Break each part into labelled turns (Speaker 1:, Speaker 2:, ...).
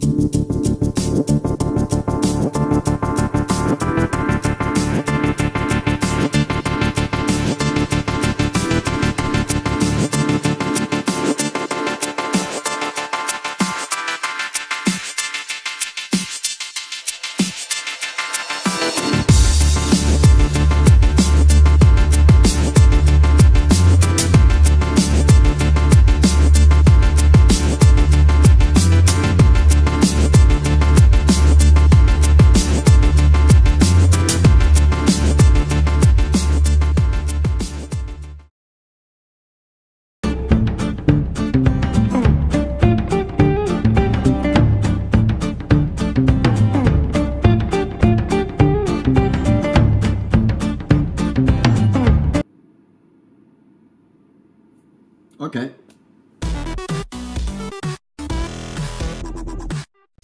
Speaker 1: thank you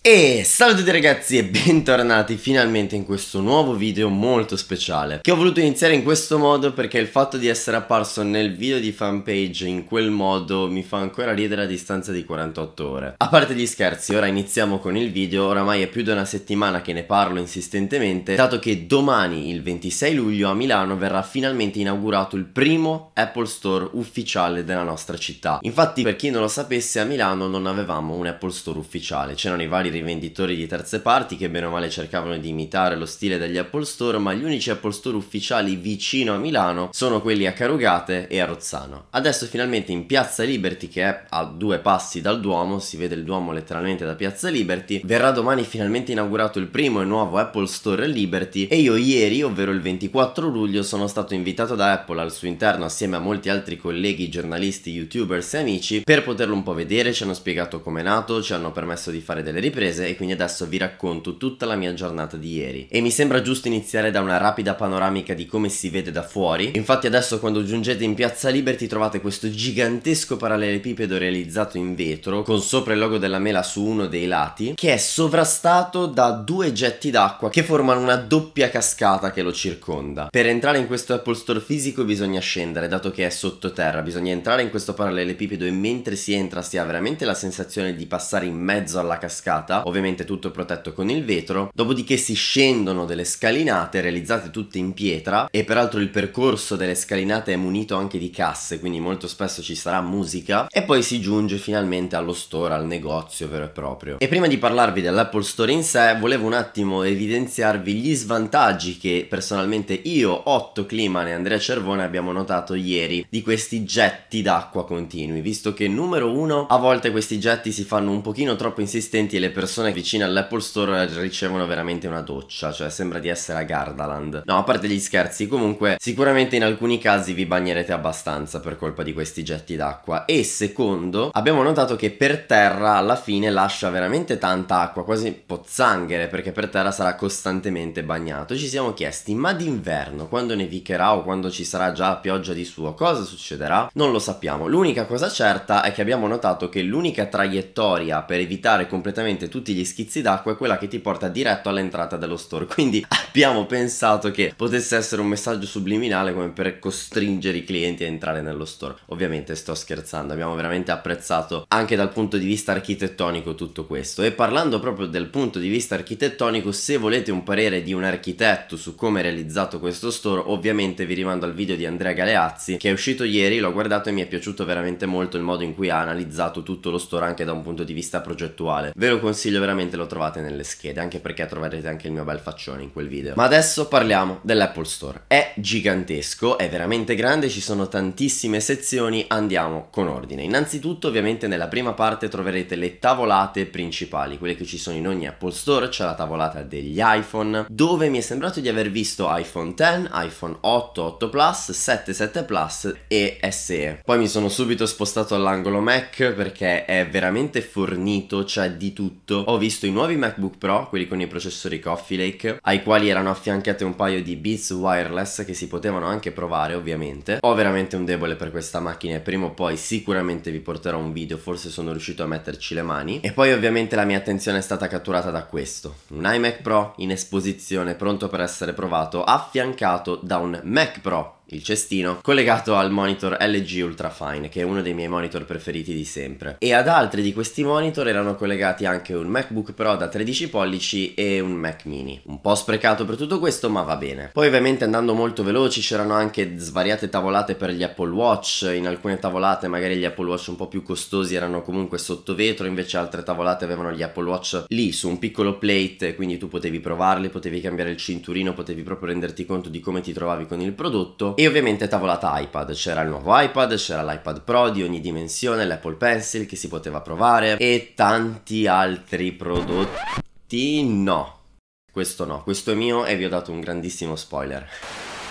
Speaker 1: E salve a tutti ragazzi e bentornati finalmente in questo nuovo video molto speciale Che ho voluto iniziare in questo modo perché il fatto di essere apparso nel video di fanpage in quel modo mi fa ancora ridere a distanza di 48 ore A parte gli scherzi, ora iniziamo con il video, oramai è più di una settimana che ne parlo insistentemente Dato che domani, il 26 luglio, a Milano verrà finalmente inaugurato il primo Apple Store ufficiale della nostra città Infatti per chi non lo sapesse a Milano non avevamo un Apple Store ufficiale, c'erano i vari rivenditori di terze parti che bene o male cercavano di imitare lo stile degli Apple Store, ma gli unici Apple Store ufficiali vicino a Milano sono quelli a Carugate e a Rozzano. Adesso finalmente in Piazza Liberty, che è a due passi dal Duomo, si vede il Duomo letteralmente da Piazza Liberty, verrà domani finalmente inaugurato il primo e nuovo Apple Store Liberty e io ieri, ovvero il 24 luglio, sono stato invitato da Apple al suo interno assieme a molti altri colleghi, giornalisti, youtubers e amici per poterlo un po' vedere, ci hanno spiegato come è nato, ci hanno permesso di fare delle riprese sorprese e quindi adesso vi racconto tutta la mia giornata di ieri. E mi sembra giusto iniziare da una rapida panoramica di come si vede da fuori. Infatti adesso quando giungete in piazza Liberty trovate questo gigantesco parallelepipedo realizzato in vetro con sopra il logo della mela su uno dei lati che è sovrastato da due getti d'acqua che formano una doppia cascata che lo circonda. Per entrare in questo Apple Store fisico bisogna scendere dato che è sottoterra, bisogna entrare in questo parallelepipedo e mentre si entra si ha veramente la sensazione di passare in mezzo alla cascata strada, ovviamente tutto protetto con il vetro, dopodiché si scendono delle scalinate realizzate tutte in pietra e peraltro il percorso delle scalinate è munito anche di casse, quindi molto spesso ci sarà musica e poi si giunge finalmente allo store, al negozio vero e proprio. E prima di parlarvi dell'Apple Store in sé, volevo un attimo evidenziarvi gli svantaggi che personalmente io, Otto Kliman e Andrea Cervone abbiamo notato ieri di questi getti d'acqua continui, visto che numero uno a volte questi getti si fanno un pochino troppo insistenti e le persone persone vicine all'Apple Store ricevono veramente una doccia, cioè sembra di essere a Gardaland. No, a parte gli scherzi, comunque sicuramente in alcuni casi vi bagnerete abbastanza per colpa di questi getti d'acqua. E secondo, abbiamo notato che per terra alla fine lascia veramente tanta acqua, quasi pozzanghere, perché per terra sarà costantemente bagnato. Ci siamo chiesti, ma d'inverno, quando nevicherà o quando ci sarà già pioggia di suo, cosa succederà? Non lo sappiamo. L'unica cosa certa è che abbiamo notato che l'unica traiettoria per evitare completamente tutti gli schizzi d'acqua è quella che ti porta diretto all'entrata dello store. Quindi abbiamo pensato che potesse essere un messaggio subliminale come per costringere i clienti a entrare nello store. Ovviamente sto scherzando, abbiamo veramente apprezzato anche dal punto di vista architettonico tutto questo. E parlando proprio del punto di vista architettonico, se volete un parere di un architetto su come è realizzato questo store, ovviamente vi rimando al video di Andrea Galeazzi che è uscito ieri, l'ho guardato e mi è piaciuto veramente molto il modo in cui ha analizzato tutto lo store anche da un punto di vista progettuale. Ve lo consiglio consiglio veramente lo trovate nelle schede, anche perché troverete anche il mio bel faccione in quel video. Ma adesso parliamo dell'Apple Store. È gigantesco, è veramente grande, ci sono tantissime sezioni, andiamo con ordine. Innanzitutto ovviamente nella prima parte troverete le tavolate principali, quelle che ci sono in ogni Apple Store, c'è la tavolata degli iPhone, dove mi è sembrato di aver visto iPhone X, iPhone 8, 8 Plus, 7, 7 Plus e SE. Poi mi sono subito spostato all'angolo Mac perché è veramente fornito, c'è cioè di tutto tutto, ho visto i nuovi MacBook Pro, quelli con i processori Coffee Lake, ai quali erano affiancate un paio di Beats wireless che si potevano anche provare ovviamente. Ho veramente un debole per questa macchina e prima o poi sicuramente vi porterò un video, forse sono riuscito a metterci le mani. E poi ovviamente la mia attenzione è stata catturata da questo, un iMac Pro in esposizione pronto per essere provato, affiancato da un Mac Pro il cestino, collegato al monitor LG Ultrafine, che è uno dei miei monitor preferiti di sempre. E ad altri di questi monitor erano collegati anche un MacBook Pro da 13 pollici e un Mac mini. Un po' sprecato per tutto questo, ma va bene. Poi ovviamente andando molto veloci c'erano anche svariate tavolate per gli Apple Watch, in alcune tavolate magari gli Apple Watch un po' più costosi erano comunque sotto vetro, invece altre tavolate avevano gli Apple Watch lì su un piccolo plate, quindi tu potevi provarli, potevi cambiare il cinturino, potevi proprio renderti conto di come ti trovavi con il prodotto e ovviamente tavolata iPad, c'era il nuovo iPad, c'era l'iPad Pro di ogni dimensione, l'Apple Pencil che si poteva provare e tanti altri prodotti no. Questo no, questo è mio e vi ho dato un grandissimo spoiler.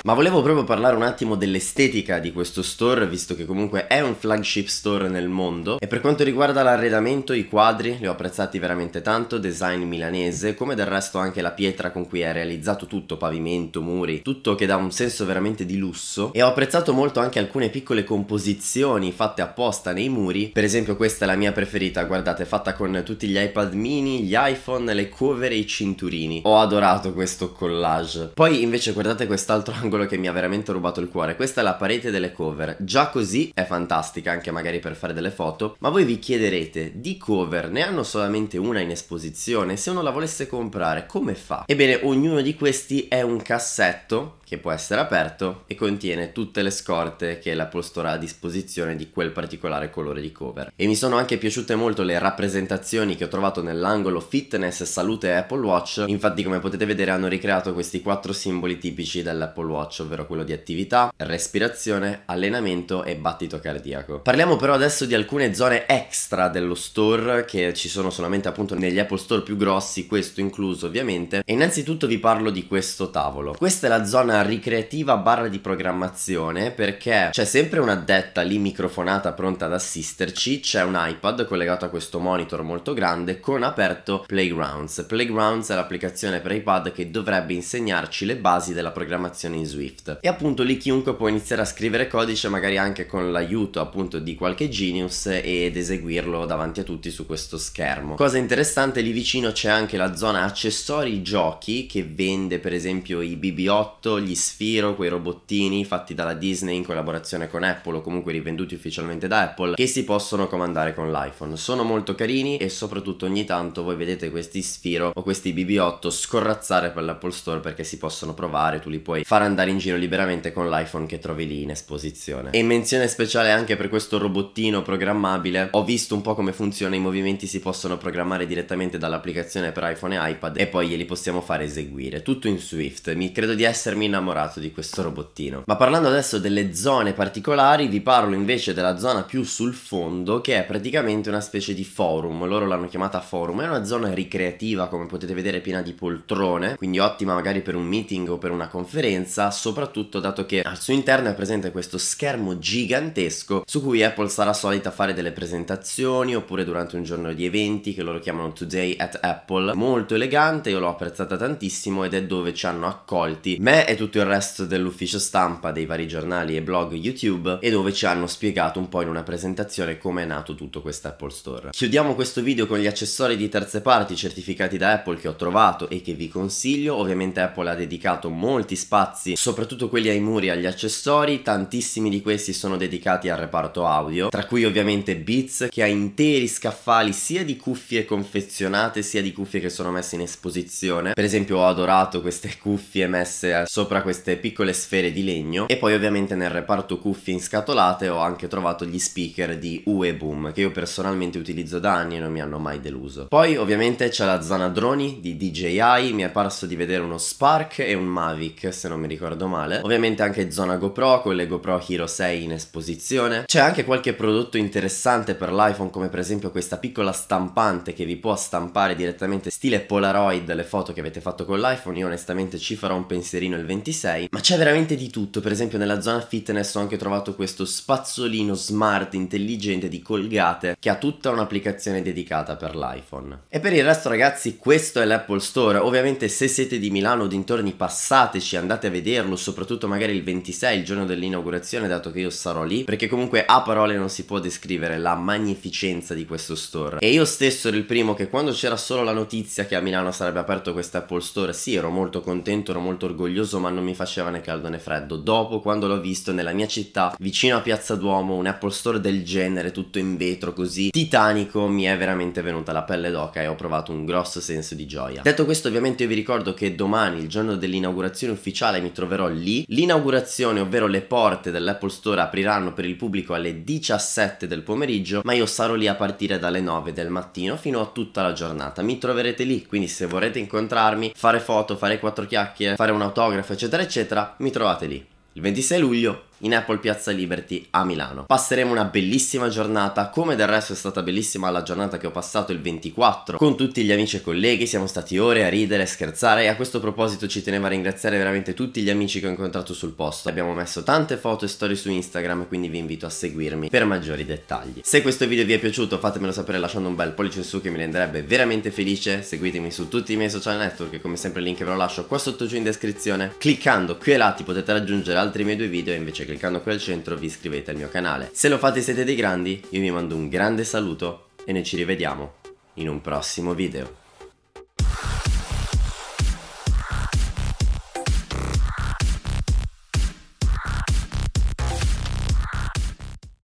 Speaker 1: Ma volevo proprio parlare un attimo dell'estetica di questo store, visto che comunque è un flagship store nel mondo. E per quanto riguarda l'arredamento, i quadri li ho apprezzati veramente tanto, design milanese, come del resto anche la pietra con cui è realizzato tutto, pavimento, muri, tutto che dà un senso veramente di lusso. E ho apprezzato molto anche alcune piccole composizioni fatte apposta nei muri, per esempio questa è la mia preferita, guardate, fatta con tutti gli iPad mini, gli iPhone, le cover e i cinturini. Ho adorato questo collage. Poi invece guardate quest'altro angolo singolo che mi ha veramente rubato il cuore. Questa è la parete delle cover. Già così è fantastica, anche magari per fare delle foto, ma voi vi chiederete, di cover ne hanno solamente una in esposizione? Se uno la volesse comprare, come fa? Ebbene, ognuno di questi è un cassetto che può essere aperto e contiene tutte le scorte che l'Apple Store ha a disposizione di quel particolare colore di cover. E mi sono anche piaciute molto le rappresentazioni che ho trovato nell'angolo fitness, salute e Apple Watch, infatti come potete vedere hanno ricreato questi quattro simboli tipici dell'Apple Watch, ovvero quello di attività, respirazione, allenamento e battito cardiaco. Parliamo però adesso di alcune zone extra dello store che ci sono solamente appunto negli Apple Store più grossi, questo incluso ovviamente, e innanzitutto vi parlo di questo tavolo. Questa è la zona ricreativa barra di programmazione perché c'è sempre un'addetta lì microfonata pronta ad assisterci, c'è un iPad collegato a questo monitor molto grande con aperto Playgrounds. Playgrounds è l'applicazione per iPad che dovrebbe insegnarci le basi della programmazione in Swift. E appunto lì chiunque può iniziare a scrivere codice magari anche con l'aiuto appunto di qualche genius ed eseguirlo davanti a tutti su questo schermo. Cosa interessante lì vicino c'è anche la zona accessori giochi che vende per esempio i BB8, gli Sfiro, quei robottini fatti dalla Disney in collaborazione con Apple o comunque rivenduti ufficialmente da Apple che si possono comandare con l'iPhone. Sono molto carini e soprattutto ogni tanto voi vedete questi Sfiro o questi BB8 scorrazzare per l'Apple Store perché si possono provare, tu li puoi far andare in giro liberamente con l'iPhone che trovi lì in esposizione. E menzione speciale anche per questo robottino programmabile, ho visto un po' come funziona, i movimenti si possono programmare direttamente dall'applicazione per iPhone e iPad e poi glieli possiamo fare eseguire, tutto in Swift. Mi credo di essermi innamorato di questo robottino. Ma parlando adesso delle zone particolari, vi parlo invece della zona più sul fondo, che è praticamente una specie di forum. Loro l'hanno chiamata forum. È una zona ricreativa, come potete vedere, piena di poltrone, quindi ottima magari per un meeting o per una conferenza, soprattutto dato che al suo interno è presente questo schermo gigantesco su cui Apple sarà solita fare delle presentazioni oppure durante un giorno di eventi che loro chiamano Today at Apple. Molto elegante, io l'ho apprezzata tantissimo ed è dove ci hanno accolti me e tutti tutto il resto dell'ufficio stampa dei vari giornali e blog YouTube e dove ci hanno spiegato un po' in una presentazione come è nato tutto questo Apple Store. Chiudiamo questo video con gli accessori di terze parti certificati da Apple che ho trovato e che vi consiglio. Ovviamente Apple ha dedicato molti spazi, soprattutto quelli ai muri e agli accessori, tantissimi di questi sono dedicati al reparto audio, tra cui ovviamente Beats che ha interi scaffali sia di cuffie confezionate sia di cuffie che sono messe in esposizione. Per esempio ho adorato queste cuffie messe sopra sopra queste piccole sfere di legno e poi ovviamente nel reparto cuffie inscatolate ho anche trovato gli speaker di UE Boom che io personalmente utilizzo da anni e non mi hanno mai deluso. Poi ovviamente c'è la zona droni di DJI, mi è parso di vedere uno Spark e un Mavic se non mi ricordo male. Ovviamente anche zona GoPro con le GoPro Hero 6 in esposizione. C'è anche qualche prodotto interessante per l'iPhone come per esempio questa piccola stampante che vi può stampare direttamente stile Polaroid le foto che avete fatto con l'iPhone. Io onestamente ci farò un pensierino il 20 26, ma c'è veramente di tutto, per esempio nella zona fitness ho anche trovato questo spazzolino smart intelligente di Colgate che ha tutta un'applicazione dedicata per l'iPhone. E per il resto ragazzi questo è l'Apple Store, ovviamente se siete di Milano o dintorni passateci, andate a vederlo, soprattutto magari il 26, il giorno dell'inaugurazione, dato che io sarò lì, perché comunque a parole non si può descrivere la magnificenza di questo store. E io stesso ero il primo che quando c'era solo la notizia che a Milano sarebbe aperto questo Apple Store, sì ero molto contento, ero molto orgoglioso, ma non mi faceva né caldo né freddo. Dopo, quando l'ho visto nella mia città, vicino a Piazza Duomo, un Apple Store del genere, tutto in vetro così titanico, mi è veramente venuta la pelle d'oca e ho provato un grosso senso di gioia. Detto questo, ovviamente io vi ricordo che domani, il giorno dell'inaugurazione ufficiale, mi troverò lì. L'inaugurazione, ovvero le porte dell'Apple Store, apriranno per il pubblico alle 17 del pomeriggio, ma io sarò lì a partire dalle 9 del mattino fino a tutta la giornata. Mi troverete lì, quindi se vorrete incontrarmi, fare foto, fare quattro chiacchiere, fare un autografo, eccetera eccetera, eccetera, mi trovate lì. Il 26 luglio in Apple Piazza Liberty a Milano. Passeremo una bellissima giornata, come del resto è stata bellissima la giornata che ho passato il 24 con tutti gli amici e colleghi, siamo stati ore a ridere, e scherzare e a questo proposito ci tenevo a ringraziare veramente tutti gli amici che ho incontrato sul posto. Abbiamo messo tante foto e storie su Instagram, quindi vi invito a seguirmi per maggiori dettagli. Se questo video vi è piaciuto fatemelo sapere lasciando un bel pollice in su che mi renderebbe veramente felice, seguitemi su tutti i miei social network, come sempre il link ve lo lascio qua sotto giù in descrizione. Cliccando qui e là ti potete raggiungere altri miei due video invece che cliccando qui al centro vi iscrivete al mio canale. Se lo fate siete dei grandi, io vi mando un grande saluto e noi ci rivediamo in un prossimo video.